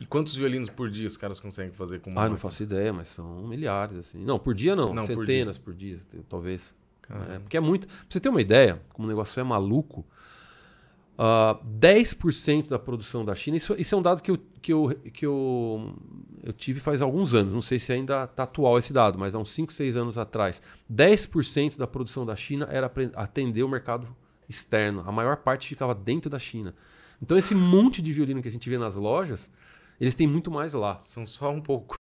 E quantos violinos por dia os caras conseguem fazer com uma Ah, não faço ideia, mas são milhares, assim. Não, por dia não. não centenas por dia, por dia talvez. É, porque é muito. Pra você ter uma ideia, como o negócio é maluco, uh, ah, 10% da produção da China, isso, isso, é um dado que, eu, que, eu, que eu, eu tive faz alguns anos, não sei se ainda está atual esse dado, mas há uns 5, 6 anos atrás, 10% da produção da China era atender o mercado externo. A maior parte ficava dentro da China. Então esse monte de violino que a gente vê nas lojas eles têm muito mais lá. São só um pouco.